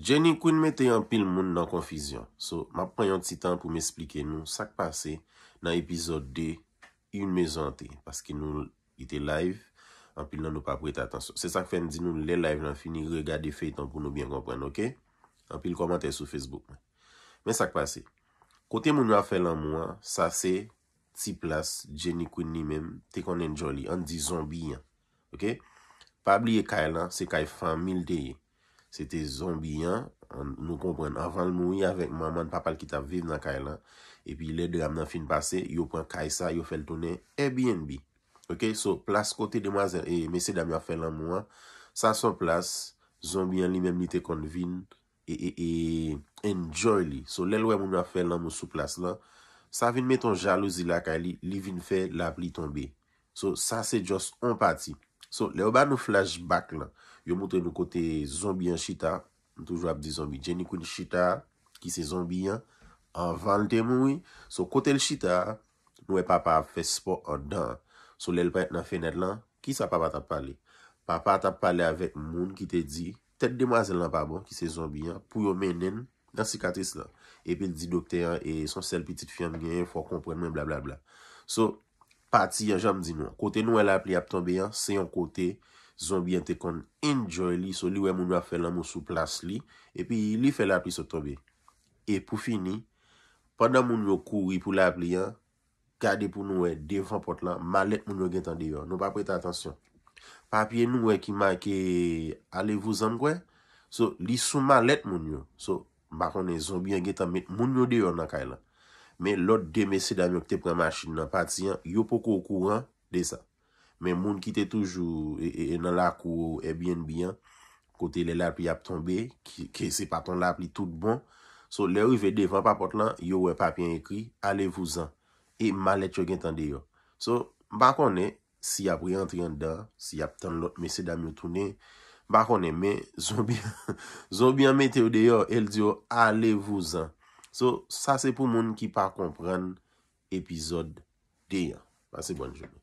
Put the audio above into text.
Jenny Quinn men te yon pil moun nan konfisyon. So, ma pwoyon ti tan pou m'esplike nou sak pase nan epizode de yon mezan te. Paske nou ite live, an pil nan nou pa pou ete atansyon. Se sak fèm di nou le live nan fini, regade fey tan pou nou bien kompwen, ok? An pil komante sou Facebook men. Men sak pase. Kote moun wafè lan mou an, sa se ti plas Jenny Quinn ni men te konen joli an di zon biyan, ok? Pa abliye kay lan, se kay fan mil deye. Se te zombi an, nou kompren avan l mou yi avek maman papal ki ta vive nan kay lan. E pi le dram nan fin pase, yo pon kaysa, yo fel tonen, Airbnb. Ok, so plas kote de mwa, e mese da mwa fel nan mwa, sa son plas, zombi an li menmite kon vin, e enjoy li. So lel wè mwa fel nan mwa sou plas lan, sa vin meton jalouzi la kay li, li vin fe la vli tonbe. So sa se jos an pati. So, le ou ba nou flashback lan, yo mouten nou kote zombi an chita, nou toujwa ap di zombi Jenny Quinn chita, ki se zombi an, an van lte moui. So, kote l chita, nou e papa fe sport an dan, so lèl pa et nan fènèd lan, ki sa papa tap pale? Papa tap pale avèk moun ki te di, tèt demwazèl lan pa bon, ki se zombi an, pou yo menen nan sikatis lan. E pi l di doktè an, e son sel piti fèm gen, fò kompren men, bla bla bla. So... Pati an janm di nou an, kote nou an la ap li ap ton be an, se yon kote, zombi an te kon enjoy li, so li we moun yo a felan moun sou plas li, epi li felan ap li se ton be. E pou fini, padan moun yo kouri pou la ap li an, kade pou nou we devan pot lan, malet moun yo gen tan di yo, nou pa preta atansyon. Papye nou we ki ma ke alevou zan kwe, so li sou malet moun yo, so bakone zombi an gen tan men, moun yo di yo nan kay lan. Men lot de mese damyo ki te prema chini nan pati an, yo pou kou kou an de sa. Men moun ki te toujou e, e, e nan la kou e bien bien, kote le lapi ap tombe, ki se pa ton lapi tout bon. So le rive devan papot lan, yo we papi an ekri, alevou zan, e malet yo gen tan de yo. So bakone, si ap reantren dan, si ap tan lot mese damyo toune, bakone men, zonbyan mete yo de yo, el diyo, alevou zan. So, sa se pou moun ki pa kompren epizod deyan. Pase bon joun.